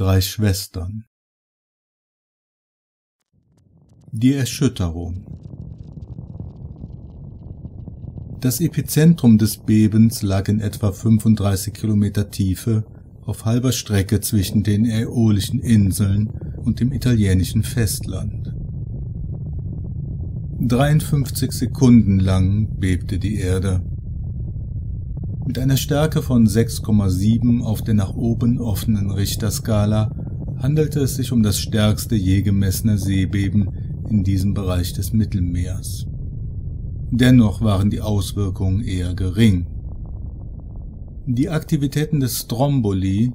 Drei Schwestern Die Erschütterung Das Epizentrum des Bebens lag in etwa 35 Kilometer Tiefe auf halber Strecke zwischen den Äolischen Inseln und dem italienischen Festland. 53 Sekunden lang bebte die Erde mit einer Stärke von 6,7 auf der nach oben offenen Richterskala handelte es sich um das stärkste je gemessene Seebeben in diesem Bereich des Mittelmeers. Dennoch waren die Auswirkungen eher gering. Die Aktivitäten des Stromboli,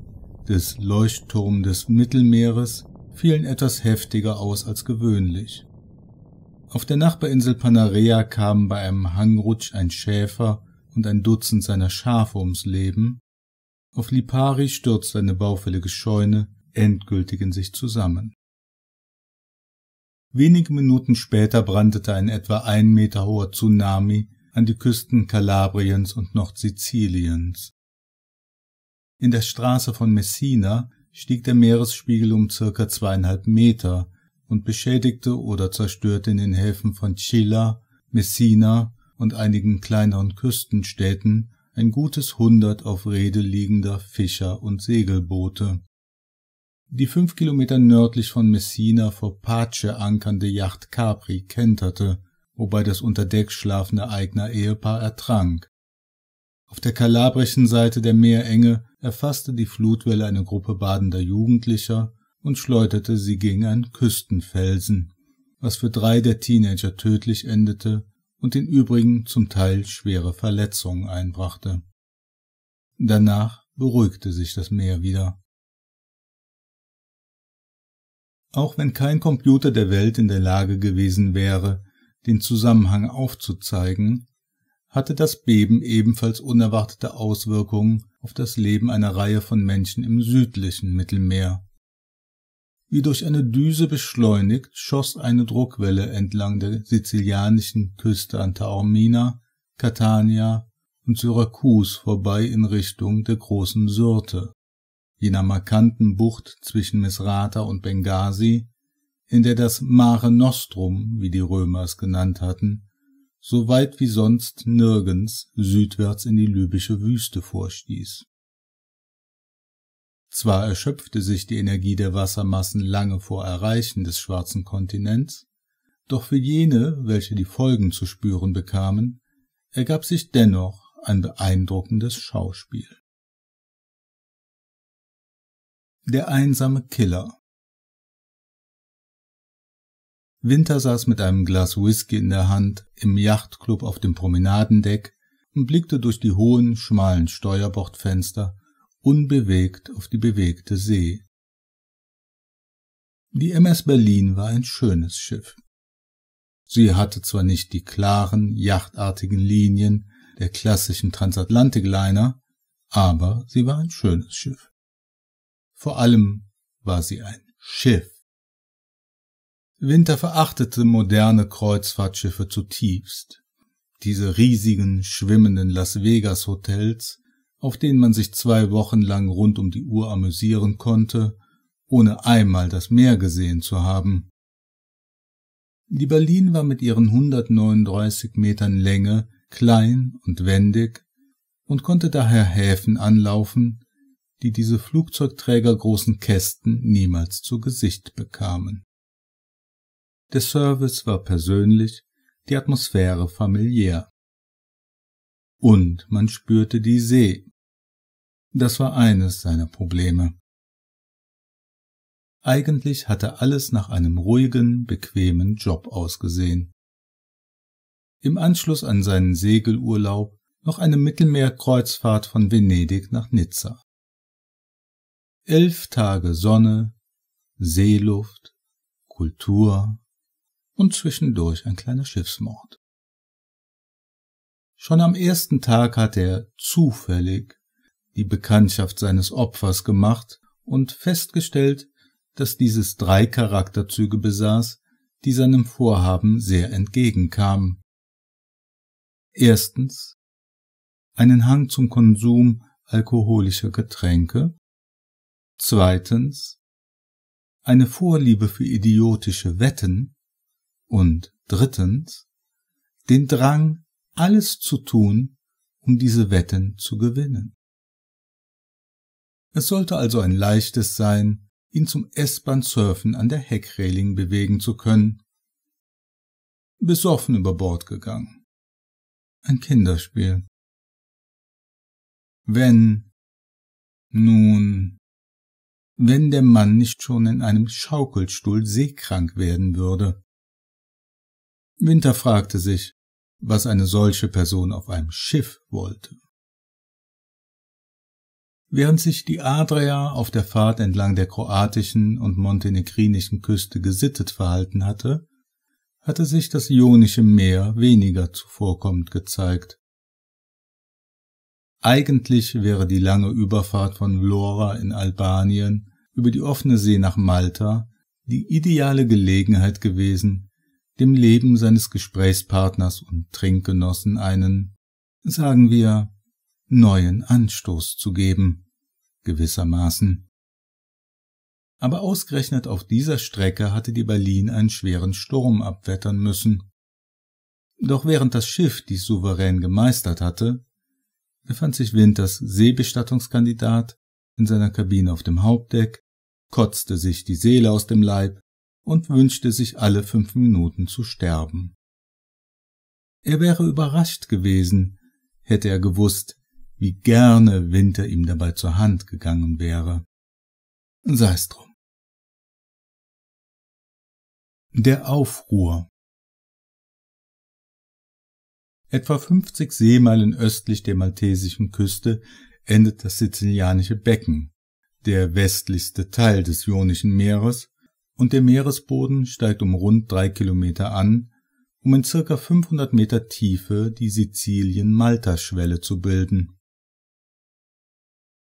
des Leuchtturm des Mittelmeeres, fielen etwas heftiger aus als gewöhnlich. Auf der Nachbarinsel Panarea kam bei einem Hangrutsch ein Schäfer und ein Dutzend seiner Schafe ums Leben, auf Lipari stürzt seine baufällige Scheune endgültig in sich zusammen. Wenige Minuten später brandete ein etwa ein Meter hoher Tsunami an die Küsten Kalabriens und Nordsiziliens. In der Straße von Messina stieg der Meeresspiegel um circa zweieinhalb Meter und beschädigte oder zerstörte in den Häfen von Chilla, Messina und einigen kleineren Küstenstädten ein gutes Hundert auf Rede liegender Fischer und Segelboote. Die fünf Kilometer nördlich von Messina vor Pace ankernde Yacht Capri kenterte, wobei das unter Deck schlafende eigener Ehepaar ertrank. Auf der kalabrischen Seite der Meerenge erfasste die Flutwelle eine Gruppe badender Jugendlicher und schleuderte sie gegen einen Küstenfelsen, was für drei der Teenager tödlich endete und den übrigen zum Teil schwere Verletzungen einbrachte. Danach beruhigte sich das Meer wieder. Auch wenn kein Computer der Welt in der Lage gewesen wäre, den Zusammenhang aufzuzeigen, hatte das Beben ebenfalls unerwartete Auswirkungen auf das Leben einer Reihe von Menschen im südlichen Mittelmeer. Wie durch eine Düse beschleunigt, schoss eine Druckwelle entlang der sizilianischen Küste an Taormina, Catania und Syrakus vorbei in Richtung der großen Syrte, jener markanten Bucht zwischen Misrata und Benghazi, in der das Mare Nostrum, wie die Römer es genannt hatten, so weit wie sonst nirgends südwärts in die libysche Wüste vorstieß zwar erschöpfte sich die Energie der Wassermassen lange vor Erreichen des schwarzen Kontinents, doch für jene, welche die Folgen zu spüren bekamen, ergab sich dennoch ein beeindruckendes Schauspiel. Der einsame Killer Winter saß mit einem Glas Whisky in der Hand im Yachtclub auf dem Promenadendeck und blickte durch die hohen, schmalen Steuerbordfenster unbewegt auf die bewegte See. Die MS Berlin war ein schönes Schiff. Sie hatte zwar nicht die klaren, yachtartigen Linien der klassischen Transatlantikliner, aber sie war ein schönes Schiff. Vor allem war sie ein Schiff. Winter verachtete moderne Kreuzfahrtschiffe zutiefst. Diese riesigen, schwimmenden Las Vegas Hotels, auf denen man sich zwei Wochen lang rund um die Uhr amüsieren konnte, ohne einmal das Meer gesehen zu haben. Die Berlin war mit ihren 139 Metern Länge klein und wendig und konnte daher Häfen anlaufen, die diese Flugzeugträger großen Kästen niemals zu Gesicht bekamen. Der Service war persönlich, die Atmosphäre familiär und man spürte die See. Das war eines seiner Probleme. Eigentlich hatte alles nach einem ruhigen, bequemen Job ausgesehen. Im Anschluss an seinen Segelurlaub noch eine Mittelmeerkreuzfahrt von Venedig nach Nizza. Elf Tage Sonne, Seeluft, Kultur und zwischendurch ein kleiner Schiffsmord. Schon am ersten Tag hatte er zufällig die Bekanntschaft seines Opfers gemacht und festgestellt, dass dieses drei Charakterzüge besaß, die seinem Vorhaben sehr entgegenkamen. Erstens einen Hang zum Konsum alkoholischer Getränke, zweitens eine Vorliebe für idiotische Wetten und drittens den Drang, alles zu tun, um diese Wetten zu gewinnen. Es sollte also ein leichtes sein, ihn zum S-Bahn-Surfen an der Heckreling bewegen zu können. Besoffen über Bord gegangen. Ein Kinderspiel. Wenn, nun, wenn der Mann nicht schon in einem Schaukelstuhl seekrank werden würde. Winter fragte sich, was eine solche Person auf einem Schiff wollte. Während sich die Adria auf der Fahrt entlang der kroatischen und montenegrinischen Küste gesittet verhalten hatte, hatte sich das Ionische Meer weniger zuvorkommend gezeigt. Eigentlich wäre die lange Überfahrt von Vlora in Albanien über die offene See nach Malta die ideale Gelegenheit gewesen, dem Leben seines Gesprächspartners und Trinkgenossen einen, sagen wir, neuen Anstoß zu geben, gewissermaßen. Aber ausgerechnet auf dieser Strecke hatte die Berlin einen schweren Sturm abwettern müssen. Doch während das Schiff dies souverän gemeistert hatte, befand sich Winters Seebestattungskandidat in seiner Kabine auf dem Hauptdeck, kotzte sich die Seele aus dem Leib und wünschte sich alle fünf Minuten zu sterben. Er wäre überrascht gewesen, hätte er gewusst, wie gerne Winter ihm dabei zur Hand gegangen wäre. Sei's drum. Der Aufruhr Etwa 50 Seemeilen östlich der maltesischen Küste endet das sizilianische Becken, der westlichste Teil des Ionischen Meeres und der Meeresboden steigt um rund drei Kilometer an, um in circa 500 Meter Tiefe die Sizilien-Malta-Schwelle zu bilden.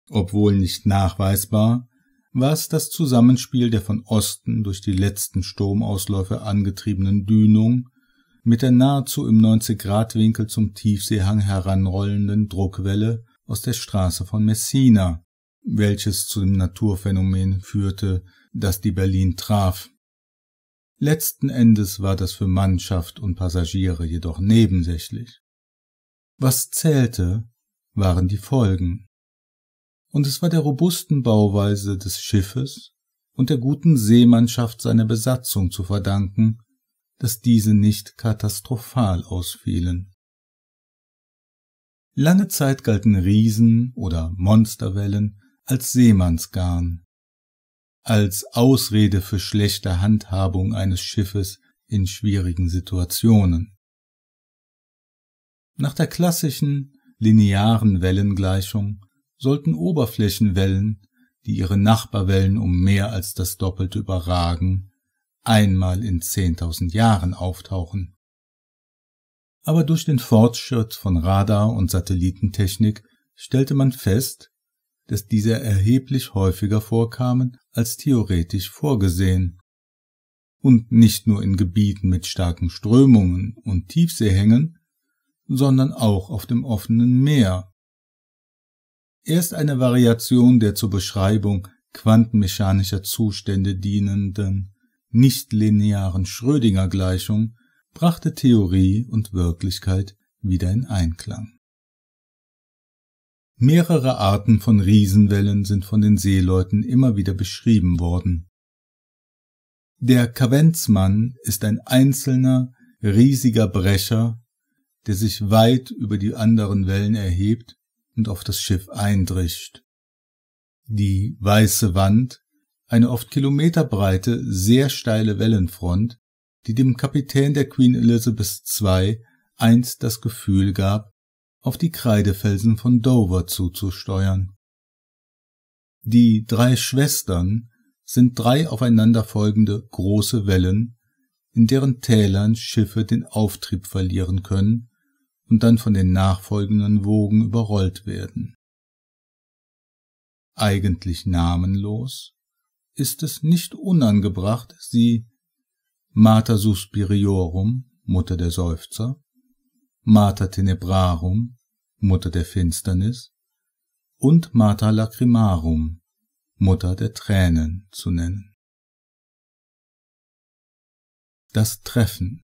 Obwohl nicht nachweisbar, war es das Zusammenspiel der von Osten durch die letzten Sturmausläufe angetriebenen Dünung mit der nahezu im 90-Grad-Winkel zum Tiefseehang heranrollenden Druckwelle aus der Straße von Messina, welches zu dem Naturphänomen führte, das die Berlin traf. Letzten Endes war das für Mannschaft und Passagiere jedoch nebensächlich. Was zählte, waren die Folgen. Und es war der robusten Bauweise des Schiffes und der guten Seemannschaft seiner Besatzung zu verdanken, dass diese nicht katastrophal ausfielen. Lange Zeit galten Riesen oder Monsterwellen als Seemannsgarn als Ausrede für schlechte Handhabung eines Schiffes in schwierigen Situationen. Nach der klassischen linearen Wellengleichung sollten Oberflächenwellen, die ihre Nachbarwellen um mehr als das Doppelte überragen, einmal in 10.000 Jahren auftauchen. Aber durch den Fortschritt von Radar und Satellitentechnik stellte man fest, dass diese erheblich häufiger vorkamen als theoretisch vorgesehen. Und nicht nur in Gebieten mit starken Strömungen und Tiefseehängen, sondern auch auf dem offenen Meer. Erst eine Variation der zur Beschreibung quantenmechanischer Zustände dienenden nichtlinearen Schrödinger Gleichung brachte Theorie und Wirklichkeit wieder in Einklang Mehrere Arten von Riesenwellen sind von den Seeleuten immer wieder beschrieben worden. Der Kaventsmann ist ein einzelner, riesiger Brecher, der sich weit über die anderen Wellen erhebt und auf das Schiff eindrischt. Die weiße Wand, eine oft kilometerbreite, sehr steile Wellenfront, die dem Kapitän der Queen Elizabeth II einst das Gefühl gab, auf die Kreidefelsen von Dover zuzusteuern. Die drei Schwestern sind drei aufeinanderfolgende große Wellen, in deren Tälern Schiffe den Auftrieb verlieren können und dann von den nachfolgenden Wogen überrollt werden. Eigentlich namenlos ist es nicht unangebracht, sie Mater Suspiriorum, Mutter der Seufzer, Mater Tenebrarum, Mutter der Finsternis, und Mater Lacrimarum, Mutter der Tränen zu nennen. Das Treffen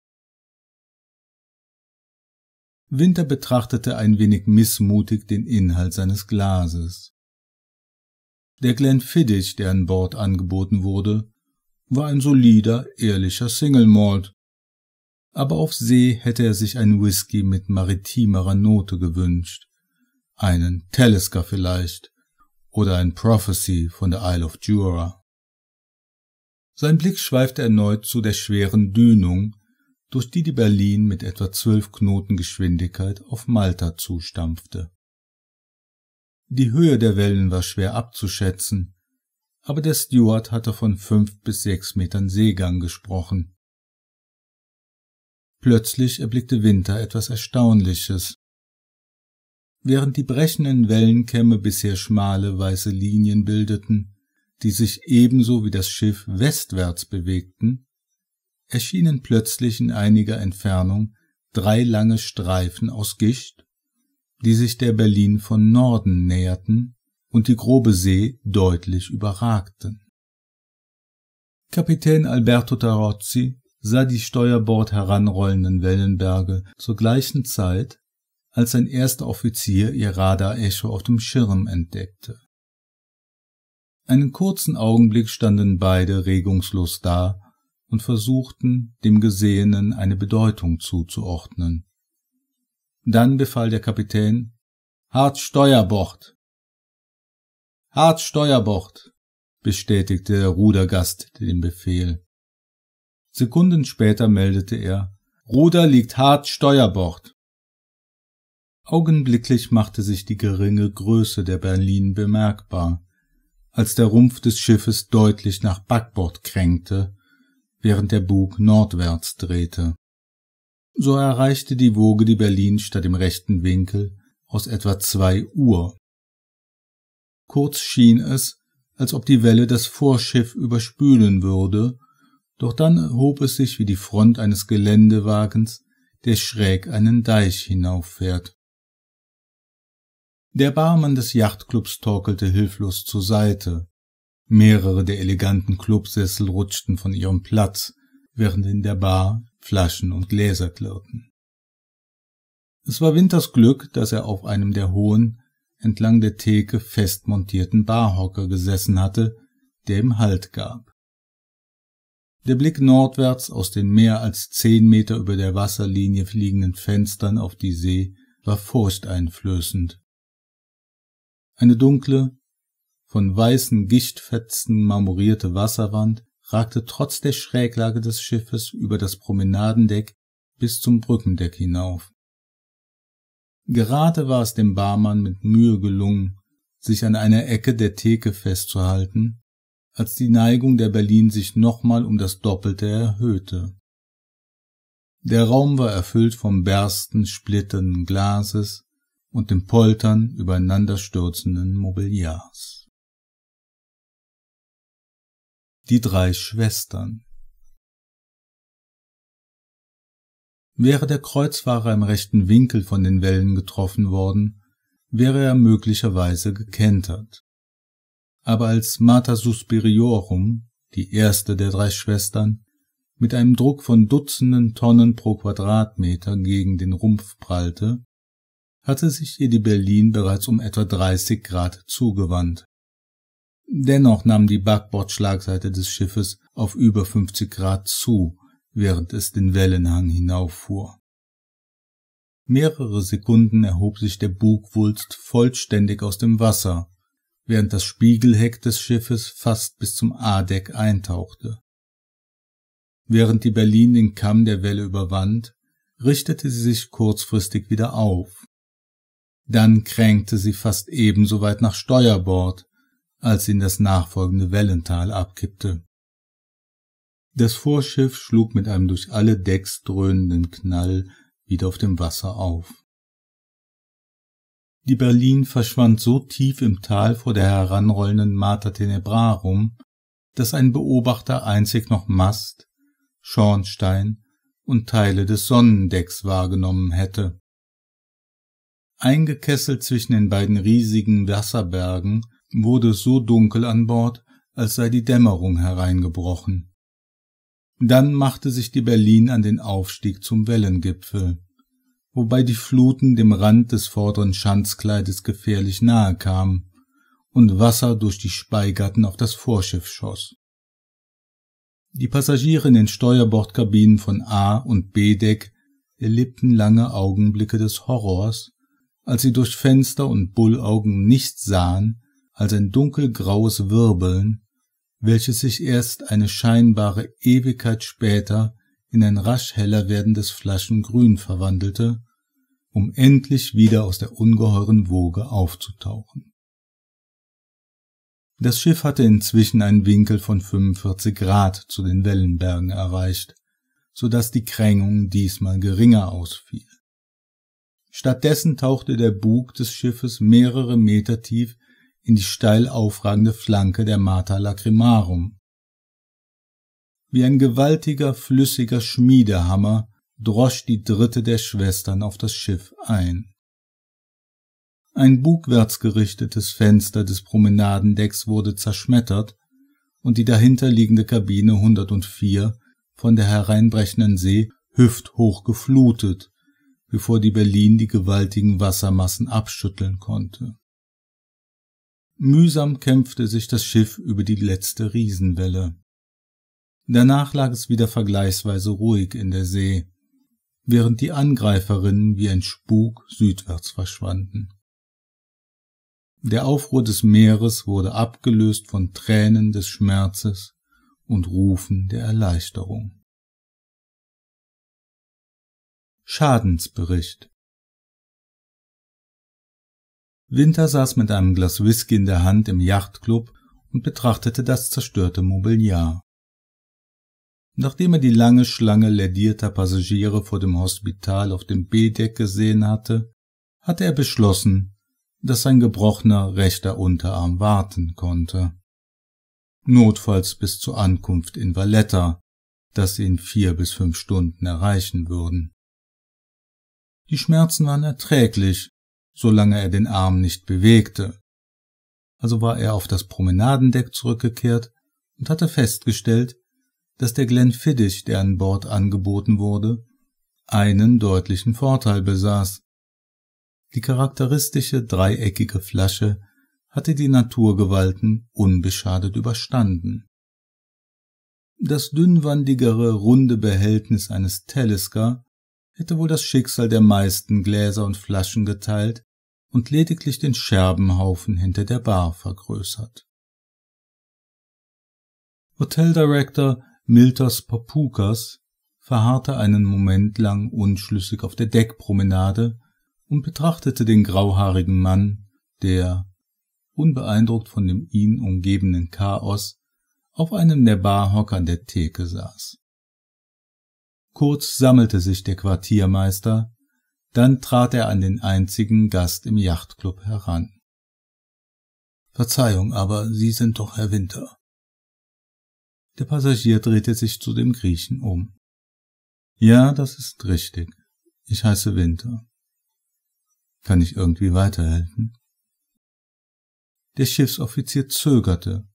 Winter betrachtete ein wenig missmutig den Inhalt seines Glases. Der Glenfiddich, der an Bord angeboten wurde, war ein solider, ehrlicher Single Malt, aber auf See hätte er sich einen Whisky mit maritimerer Note gewünscht, einen Talisker vielleicht oder ein Prophecy von der Isle of Jura. Sein Blick schweifte erneut zu der schweren Dünung, durch die die Berlin mit etwa zwölf Knoten Geschwindigkeit auf Malta zustampfte. Die Höhe der Wellen war schwer abzuschätzen, aber der Steward hatte von fünf bis sechs Metern Seegang gesprochen. Plötzlich erblickte Winter etwas Erstaunliches. Während die brechenden Wellenkämme bisher schmale weiße Linien bildeten, die sich ebenso wie das Schiff westwärts bewegten, erschienen plötzlich in einiger Entfernung drei lange Streifen aus Gicht, die sich der Berlin von Norden näherten und die grobe See deutlich überragten. Kapitän Alberto Tarozzi sah die Steuerbord heranrollenden Wellenberge zur gleichen Zeit, als ein erster Offizier ihr Radarecho auf dem Schirm entdeckte. Einen kurzen Augenblick standen beide regungslos da und versuchten, dem Gesehenen eine Bedeutung zuzuordnen. Dann befahl der Kapitän Hart Steuerbord. Hart Steuerbord, bestätigte der Rudergast den Befehl. Sekunden später meldete er Ruder liegt hart Steuerbord. Augenblicklich machte sich die geringe Größe der Berlin bemerkbar, als der Rumpf des Schiffes deutlich nach Backbord kränkte, während der Bug nordwärts drehte. So erreichte die Woge die Berlin statt im rechten Winkel aus etwa zwei Uhr. Kurz schien es, als ob die Welle das Vorschiff überspülen würde doch dann hob es sich wie die Front eines Geländewagens, der schräg einen Deich hinauffährt. Der Barmann des Yachtclubs torkelte hilflos zur Seite. Mehrere der eleganten Clubsessel rutschten von ihrem Platz, während in der Bar Flaschen und Gläser klirrten. Es war Winters Glück, dass er auf einem der hohen, entlang der Theke fest montierten Barhocker gesessen hatte, der ihm Halt gab. Der Blick nordwärts aus den mehr als zehn Meter über der Wasserlinie fliegenden Fenstern auf die See war furchteinflößend. Eine dunkle, von weißen Gichtfetzen marmorierte Wasserwand ragte trotz der Schräglage des Schiffes über das Promenadendeck bis zum Brückendeck hinauf. Gerade war es dem Barmann mit Mühe gelungen, sich an einer Ecke der Theke festzuhalten, als die Neigung der Berlin sich nochmal um das Doppelte erhöhte. Der Raum war erfüllt vom Bersten splitternden Glases und dem Poltern übereinanderstürzenden Mobiliars. Die drei Schwestern Wäre der Kreuzfahrer im rechten Winkel von den Wellen getroffen worden, wäre er möglicherweise gekentert aber als Mater Susperiorum, die erste der drei Schwestern, mit einem Druck von Dutzenden Tonnen pro Quadratmeter gegen den Rumpf prallte, hatte sich ihr die Berlin bereits um etwa 30 Grad zugewandt. Dennoch nahm die Backbordschlagseite des Schiffes auf über 50 Grad zu, während es den Wellenhang hinauffuhr. Mehrere Sekunden erhob sich der Bugwulst vollständig aus dem Wasser, während das Spiegelheck des Schiffes fast bis zum A-Deck eintauchte. Während die Berlin den Kamm der Welle überwand, richtete sie sich kurzfristig wieder auf. Dann kränkte sie fast ebenso weit nach Steuerbord, als sie in das nachfolgende Wellental abkippte. Das Vorschiff schlug mit einem durch alle Decks dröhnenden Knall wieder auf dem Wasser auf. Die Berlin verschwand so tief im Tal vor der heranrollenden Mater Tenebrarum, dass ein Beobachter einzig noch Mast, Schornstein und Teile des Sonnendecks wahrgenommen hätte. Eingekesselt zwischen den beiden riesigen Wasserbergen wurde es so dunkel an Bord, als sei die Dämmerung hereingebrochen. Dann machte sich die Berlin an den Aufstieg zum Wellengipfel wobei die Fluten dem Rand des vorderen Schanzkleides gefährlich nahe kamen und Wasser durch die Speigatten auf das Vorschiff schoss. Die Passagiere in den Steuerbordkabinen von A und B Deck erlebten lange Augenblicke des Horrors, als sie durch Fenster und Bullaugen nichts sahen als ein dunkelgraues Wirbeln, welches sich erst eine scheinbare Ewigkeit später in ein rasch heller werdendes Flaschengrün verwandelte, um endlich wieder aus der ungeheuren Woge aufzutauchen. Das Schiff hatte inzwischen einen Winkel von 45 Grad zu den Wellenbergen erreicht, so dass die Krängung diesmal geringer ausfiel. Stattdessen tauchte der Bug des Schiffes mehrere Meter tief in die steil aufragende Flanke der Mata Lacrimarum, wie ein gewaltiger, flüssiger Schmiedehammer drosch die dritte der Schwestern auf das Schiff ein. Ein bugwärts gerichtetes Fenster des Promenadendecks wurde zerschmettert und die dahinterliegende Kabine 104 von der hereinbrechenden See hüfthoch geflutet, bevor die Berlin die gewaltigen Wassermassen abschütteln konnte. Mühsam kämpfte sich das Schiff über die letzte Riesenwelle. Danach lag es wieder vergleichsweise ruhig in der See, während die Angreiferinnen wie ein Spuk südwärts verschwanden. Der Aufruhr des Meeres wurde abgelöst von Tränen des Schmerzes und Rufen der Erleichterung. Schadensbericht Winter saß mit einem Glas Whisky in der Hand im Yachtclub und betrachtete das zerstörte Mobiliar. Nachdem er die lange Schlange lädierter Passagiere vor dem Hospital auf dem B-Deck gesehen hatte, hatte er beschlossen, dass sein gebrochener rechter Unterarm warten konnte. Notfalls bis zur Ankunft in Valletta, dass sie in vier bis fünf Stunden erreichen würden. Die Schmerzen waren erträglich, solange er den Arm nicht bewegte. Also war er auf das Promenadendeck zurückgekehrt und hatte festgestellt, dass der Glenfiddich, der an Bord angeboten wurde, einen deutlichen Vorteil besaß. Die charakteristische dreieckige Flasche hatte die Naturgewalten unbeschadet überstanden. Das dünnwandigere, runde Behältnis eines Telesker hätte wohl das Schicksal der meisten Gläser und Flaschen geteilt und lediglich den Scherbenhaufen hinter der Bar vergrößert. Hotel Director Miltos Papukas verharrte einen Moment lang unschlüssig auf der Deckpromenade und betrachtete den grauhaarigen Mann, der, unbeeindruckt von dem ihn umgebenden Chaos, auf einem der Barhocker an der Theke saß. Kurz sammelte sich der Quartiermeister, dann trat er an den einzigen Gast im Yachtclub heran. Verzeihung, aber Sie sind doch Herr Winter. Der Passagier drehte sich zu dem Griechen um. Ja, das ist richtig. Ich heiße Winter. Kann ich irgendwie weiterhelfen? Der Schiffsoffizier zögerte.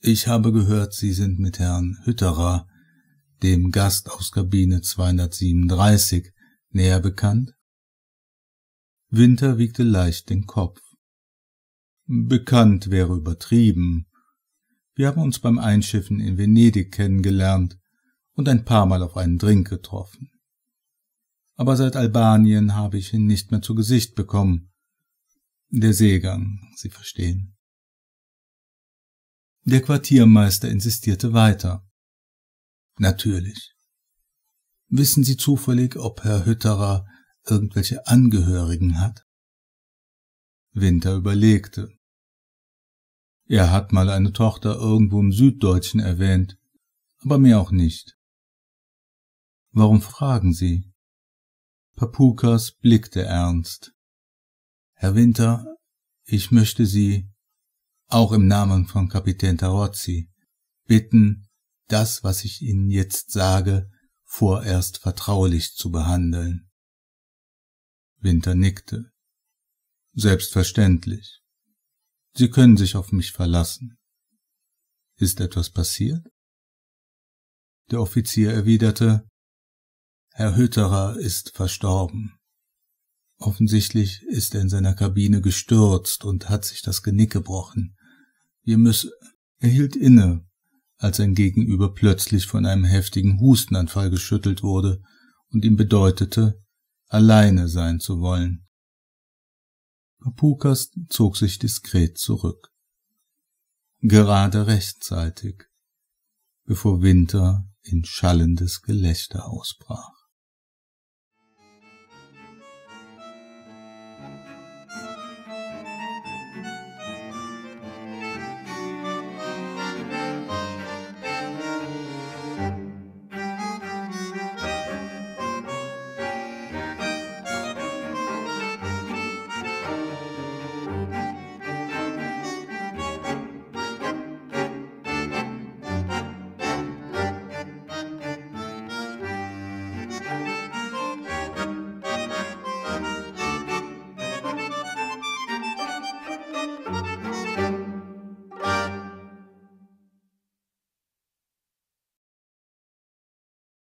Ich habe gehört, Sie sind mit Herrn Hütterer, dem Gast aus Kabine 237, näher bekannt? Winter wiegte leicht den Kopf. Bekannt wäre übertrieben. Wir haben uns beim Einschiffen in Venedig kennengelernt und ein paar Mal auf einen Drink getroffen. Aber seit Albanien habe ich ihn nicht mehr zu Gesicht bekommen. Der Seegang, Sie verstehen. Der Quartiermeister insistierte weiter. Natürlich. Wissen Sie zufällig, ob Herr Hütterer irgendwelche Angehörigen hat? Winter überlegte. Er hat mal eine Tochter irgendwo im Süddeutschen erwähnt, aber mir auch nicht. Warum fragen Sie? Papukas blickte ernst. Herr Winter, ich möchte Sie, auch im Namen von Kapitän Tarozzi, bitten, das, was ich Ihnen jetzt sage, vorerst vertraulich zu behandeln. Winter nickte. Selbstverständlich. Sie können sich auf mich verlassen. Ist etwas passiert? Der Offizier erwiderte, Herr Hütterer ist verstorben. Offensichtlich ist er in seiner Kabine gestürzt und hat sich das Genick gebrochen. Wir müssen. Er hielt inne, als sein Gegenüber plötzlich von einem heftigen Hustenanfall geschüttelt wurde und ihm bedeutete, alleine sein zu wollen. Papukas zog sich diskret zurück. Gerade rechtzeitig, bevor Winter in schallendes Gelächter ausbrach.